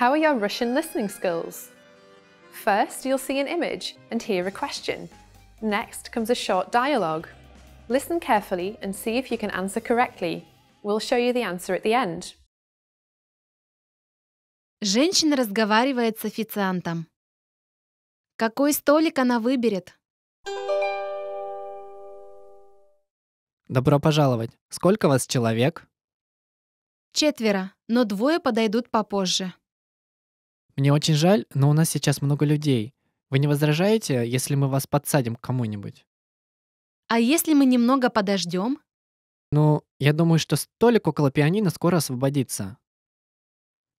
How are your Russian listening skills? First, you'll see an image and hear a question. Next comes a short dialogue. Listen carefully and see if you can answer correctly. We'll show you the answer at the end. Женщина разговаривает с официантом. Какой столик она выберет? Добро пожаловать. Сколько вас человек? Четверо, но двое подойдут попозже. Мне очень жаль, но у нас сейчас много людей. Вы не возражаете, если мы вас подсадим к кому-нибудь? А если мы немного подождем? Ну, я думаю, что столик около пианино скоро освободится.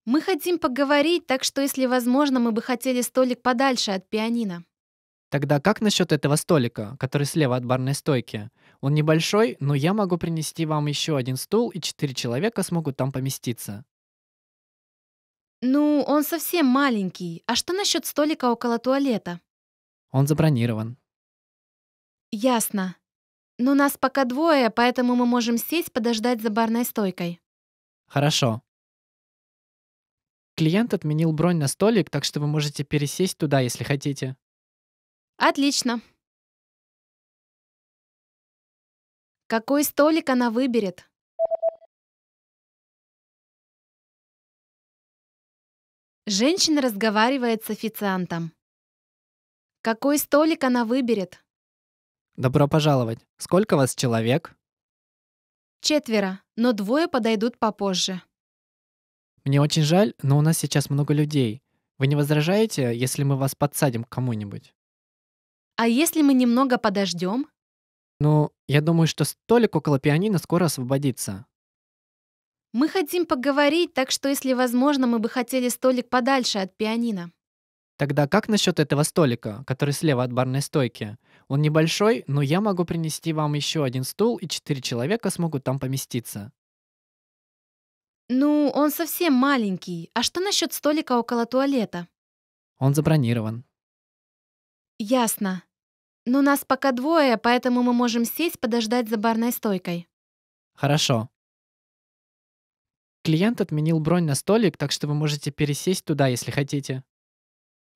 Мы хотим поговорить, так что, если возможно, мы бы хотели столик подальше от пианино. Тогда как насчет этого столика, который слева от барной стойки? Он небольшой, но я могу принести вам еще один стул, и четыре человека смогут там поместиться. «Ну, он совсем маленький. А что насчет столика около туалета?» «Он забронирован». «Ясно. Но нас пока двое, поэтому мы можем сесть подождать за барной стойкой». «Хорошо». Клиент отменил бронь на столик, так что вы можете пересесть туда, если хотите. «Отлично». «Какой столик она выберет?» Женщина разговаривает с официантом. Какой столик она выберет? Добро пожаловать. Сколько вас человек? Четверо, но двое подойдут попозже. Мне очень жаль, но у нас сейчас много людей. Вы не возражаете, если мы вас подсадим к кому-нибудь? А если мы немного подождем? Ну, я думаю, что столик около пианино скоро освободится. «Мы хотим поговорить, так что, если возможно, мы бы хотели столик подальше от пианино». «Тогда как насчет этого столика, который слева от барной стойки? Он небольшой, но я могу принести вам еще один стул, и четыре человека смогут там поместиться». «Ну, он совсем маленький. А что насчет столика около туалета?» «Он забронирован». «Ясно. Но нас пока двое, поэтому мы можем сесть подождать за барной стойкой». «Хорошо. Клиент отменил бронь на столик, так что вы можете пересесть туда, если хотите.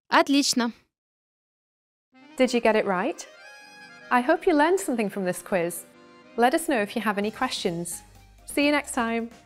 Отлично. Did you get it right? I hope you learned something from this quiz. Let us know if you have any questions. See you next time.